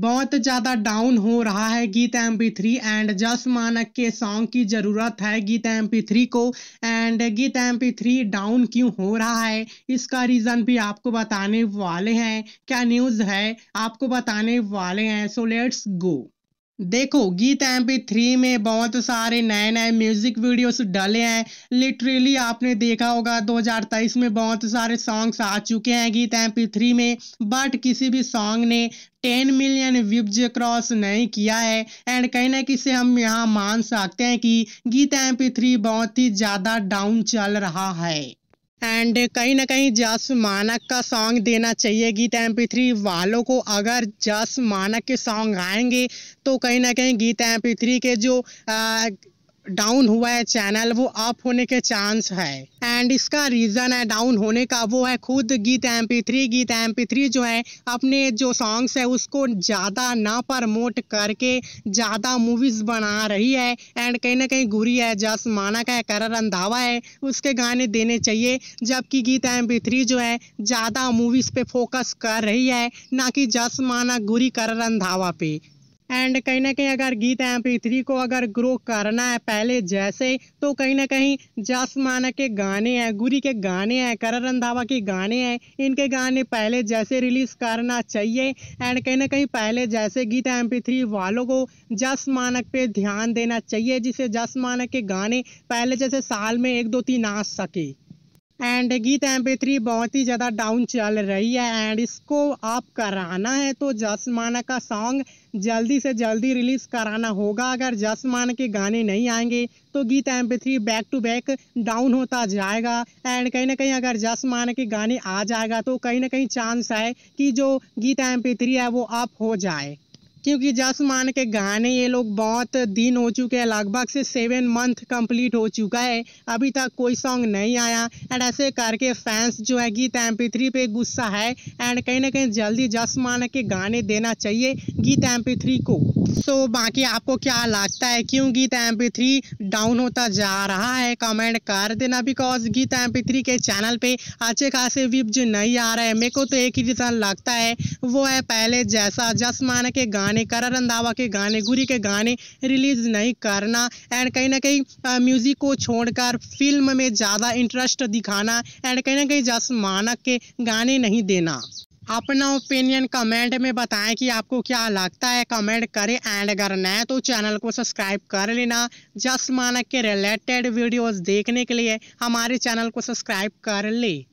बहुत ज़्यादा डाउन हो रहा है Geet M P three and जस मानक के सॉन्ग की ज़रूरत है गीत एम पी थ्री को and Geet M P three down क्यों हो रहा है इसका रीज़न भी आपको बताने वाले हैं क्या न्यूज़ है आपको बताने वाले हैं सो लेट्स गो देखो गीत एम पी थ्री में बहुत सारे नए नए म्यूज़िक वीडियोस डले हैं लिटरली आपने देखा होगा 2023 में बहुत सारे सॉन्ग्स आ चुके हैं गीत एम पी थ्री में बट किसी भी सॉन्ग ने टेन मिलियन व्यूज क्रॉस नहीं किया है एंड कहीं ना कहीं से हम यहाँ मान सकते हैं कि गीत एम पी थ्री बहुत ही ज़्यादा डाउन चल रहा है एंड कहीं ना कहीं जस मानक का सॉन्ग देना चाहिए गीत एम पी थ्री वालों को अगर जस मानक के सॉन्ग आएंगे तो कहीं ना कहीं गीत एम पी थ्री के जो आ, डाउन हुआ है चैनल वो अप होने के चांस है एंड इसका रीज़न है डाउन होने का वो है खुद Geet M P three Geet M P three जो है अपने जो सॉन्ग्स है उसको ज़्यादा ना प्रमोट करके ज़्यादा मूवीज़ बना रही है एंड कहीं ना कहीं गुरी है जस माना का है कर रंधावा है उसके गाने देने चाहिए जबकि गीत एम पी थ्री जो है ज़्यादा मूवीज़ पे फोकस कर रही है ना कि जस माना गुरी कर रंधावा पे एंड कहीं ना कहीं अगर गीत एम थ्री को अगर ग्रो करना है पहले जैसे तो कहीं ना कहीं जस माना के गाने हैं गुरी के गाने हैं करण रंधावा के गाने हैं इनके गाने पहले जैसे रिलीज़ करना चाहिए एंड कहीं ना कहीं पहले जैसे गीत एम थ्री वालों को जस मानक पे ध्यान देना चाहिए जिसे जस मानक के गाने पहले जैसे साल में एक दो तीन आ सके and Geet M P three बहुत ही ज़्यादा डाउन चल रही है एंड इसको आप कराना है तो जसमाना का सॉन्ग जल्दी से जल्दी रिलीज़ कराना होगा अगर जसमान के गाने नहीं आएंगे तो Geet M three back to back down होता जाएगा एंड कहीं ना कहीं अगर जसमान के गाने आ जाएगा तो कहीं ना कहीं चांस है कि जो गीत एम पी थ्री है वो आप हो जाए क्योंकि जसमान के गाने ये लोग बहुत दिन हो चुके हैं लगभग से सेवन मंथ कंप्लीट हो चुका है अभी तक कोई सॉन्ग नहीं आया एंड ऐसे करके फैंस जो है गीत एम पी थ्री पे गुस्सा है एंड कहीं ना कहीं जल्दी जसमान के गाने देना चाहिए गीत एम पी थ्री को सो so, बाकी आपको क्या लगता है क्यों गीत एम पी थ्री डाउन होता जा रहा है कमेंट कर देना because Geet M P three के चैनल पे अच्छे खासे व्यूज नहीं आ रहे हैं मेरे को तो एक ही रीज़न लगता है वो है पहले जैसा जसमाना के गाने कर रंधावा के गाने गुरी के गाने रिलीज़ नहीं करना एंड कहीं ना कहीं म्यूज़िक को छोड़कर फिल्म में ज़्यादा इंटरेस्ट दिखाना एंड कहीं ना कहीं जसमानक के गाने नहीं देना अपना ओपिनियन कमेंट में बताएं कि आपको क्या लगता है कमेंट करें एंड अगर नए तो चैनल को सब्सक्राइब कर लेना जस्ट मानक के रिलेटेड वीडियोस देखने के लिए हमारे चैनल को सब्सक्राइब कर ले